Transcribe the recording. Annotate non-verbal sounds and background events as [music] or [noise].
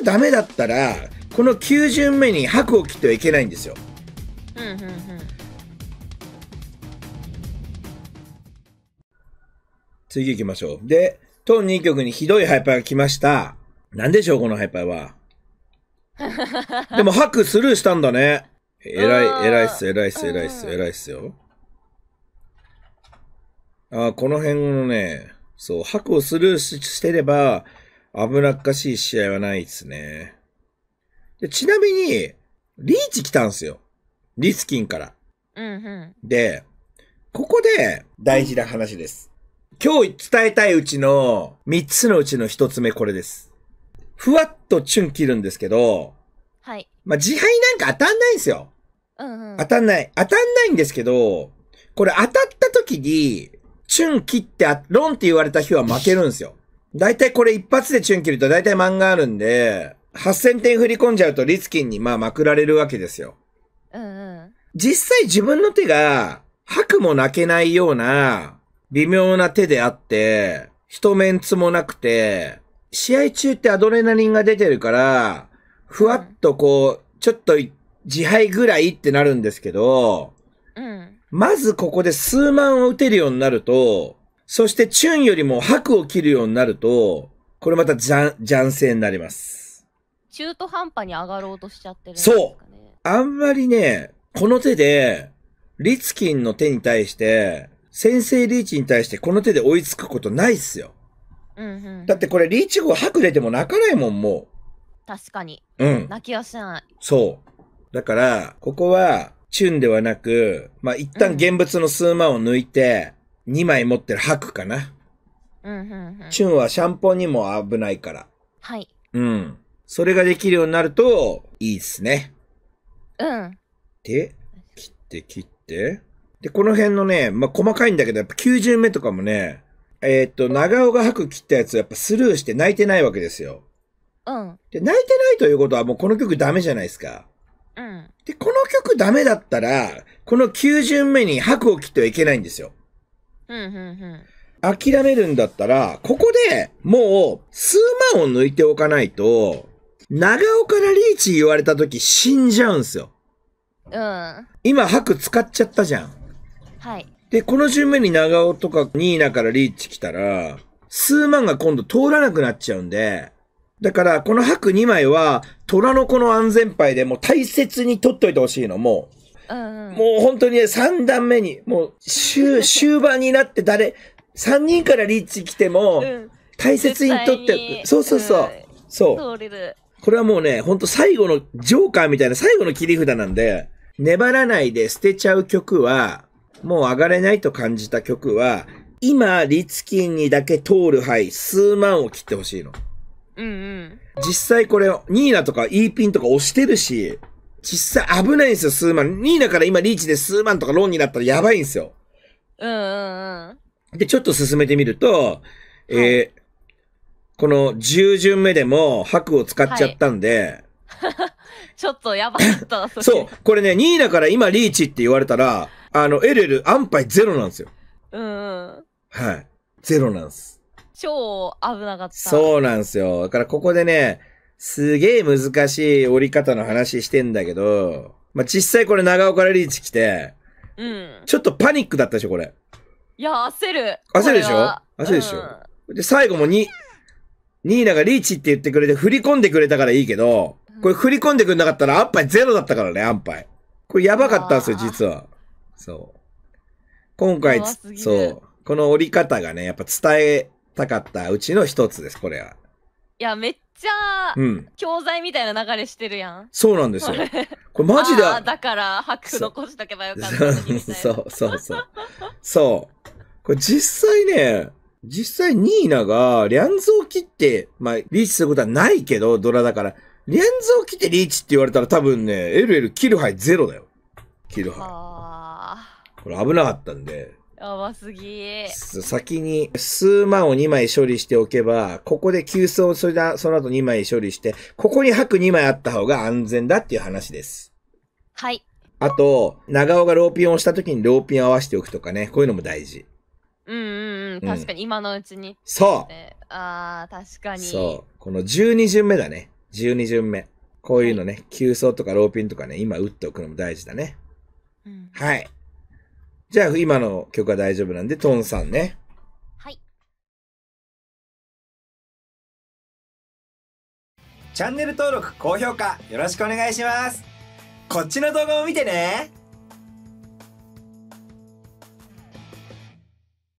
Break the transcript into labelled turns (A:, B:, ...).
A: くダメだったらこの9巡目に白を切ってはいけないんですよ。うんうんうん、次行きましょう。で、当2曲にひどいハイパーが来ました。なんでしょう、このハイパーは。でも、白スルーしたんだね。えらい、えらいっす、えらいっす、えらいっす、えらいっすよ。あこの辺のね、そう、白をスルーしてれば、危なっかしい試合はないですね。でちなみに、リーチ来たんすよ。リスキンから。うんうん。で、ここで大事な話です。今日伝えたいうちの3つのうちの1つ目これです。ふわっとチュン切るんですけど、はい。まあ、自敗なんか当たんないんですよ。うんうん。当たんない。当たんないんですけど、これ当たった時に、チュン切って、ロンって言われた日は負けるんですよ。大体これ一発でチュン切ると大体漫画あるんで、8000点振り込んじゃうとリツキンにまあまくられるわけですよ。うんうん。実際自分の手が吐くも泣けないような微妙な手であって、人メンツもなくて、試合中ってアドレナリンが出てるから、ふわっとこう、ちょっと自敗ぐらいってなるんですけど、うん、まずここで数万を打てるようになると、そして、チュンよりも白を切るようになると、これまたじゃん、じゃんになります。中途半端に上がろうとしちゃってる、ね、そう。あんまりね、この手で、リツキンの手に対して、先制リーチに対してこの手で追いつくことないっすよ。うんうん、だってこれリーチ後白出ても泣かないもん、もう。確かに。うん。泣きはしない。そう。だから、ここは、チュンではなく、まあ、一旦現物の数万を抜いて、2枚持ってる白かな。うんうんうん。チュンはシャンポンにも危ないから。はい。うん。それができるようになると、いいっすね。うん。で、切って切って。で、この辺のね、まあ、細かいんだけど、やっぱ90目とかもね、えっ、ー、と、長尾が白切ったやつをやっぱスルーして泣いてないわけですよ。うん。で、泣いてないということはもうこの曲ダメじゃないですか。うん。で、この曲ダメだったら、この9巡目に白を切ってはいけないんですよ。うんうんうん諦めるんだったら、ここでもう数万を抜いておかないと、長尾からリーチ言われた時死んじゃうんすよ。うん。今、白使っちゃったじゃん。はい。で、この順目に長尾とかニーナからリーチ来たら、数万が今度通らなくなっちゃうんで、だから、この白2枚は、虎の子の安全牌でも大切に取っといてほしいの、もう。うん、もう本当に3段目に、もう終、[laughs] 終盤になって誰、3人からリーチ来ても、大切にとって、そうそうそう。そう。これはもうね、ほんと最後のジョーカーみたいな最後の切り札なんで、粘らないで捨てちゃう曲は、もう上がれないと感じた曲は、今、リツキンにだけ通る範囲、数万を切ってほしいの。うんうん。実際これ、ニーナとかイーピンとか押してるし、実際危ないんですよ、数万。ニーナから今リーチで数万とかロンになったらやばいんですよ。うんうんうん。で、ちょっと進めてみると、えーこの10巡目でも白を使っちゃったんで、はい、[laughs] ちょっとやばかった [laughs] そそう、これね、ニーナから今リーチって言われたら、あの、エレル安牌ゼロなんですよ。うん、うん。はい。ゼロなんです。超危なかった。そうなんですよ。だからここでね、すげえ難しい折り方の話してんだけど、まあ、実際これ長岡リーチ来て、うん。ちょっとパニックだったでしょ、これ。いや、焦る。焦るでしょ焦るでしょ、うん、で、最後もに、ニーナがリーチって言ってくれて振り込んでくれたからいいけど、これ振り込んでくれなかったら安牌ゼロだったからね、安牌。これやばかったんですよ、実は。そう。今回、そう。この折り方がね、やっぱ伝えたかったうちの一つです、これは。いや、めっちゃ、うん、教材みたいな流れしてるやん。そうなんですよ。これマジだ。だから、白く残しとけばよかった [laughs] そうそうそう。そう。これ実際ね、実際ニーナが、リャンズを切って、まあ、リーチすることはないけど、ドラだから、リャンズを切ってリーチって言われたら多分ね、LL 切ル範囲ゼロだよ。切るハイ。これ危なかったんで、やばすぎ先に数万を2枚処理しておけば、ここで急須をそれだその後2枚処理して、ここに白2枚あった方が安全だっていう話です。はい。あと、長尾がローピンをした時にローピンを合わせておくとかね、こういうのも大事。うんうんうん、確かに今のうちに。うん、そう、ああ、確かに。そう。この12巡目だね。12巡目。こういうのね、はい、急走とかローピンとかね、今打っておくのも大事だね。うん、はい。じゃあ、今の曲は大丈夫なんで、トンさんね。はい。チャンネル登録、高評価、よろしくお願いします。こっちの動画を見てね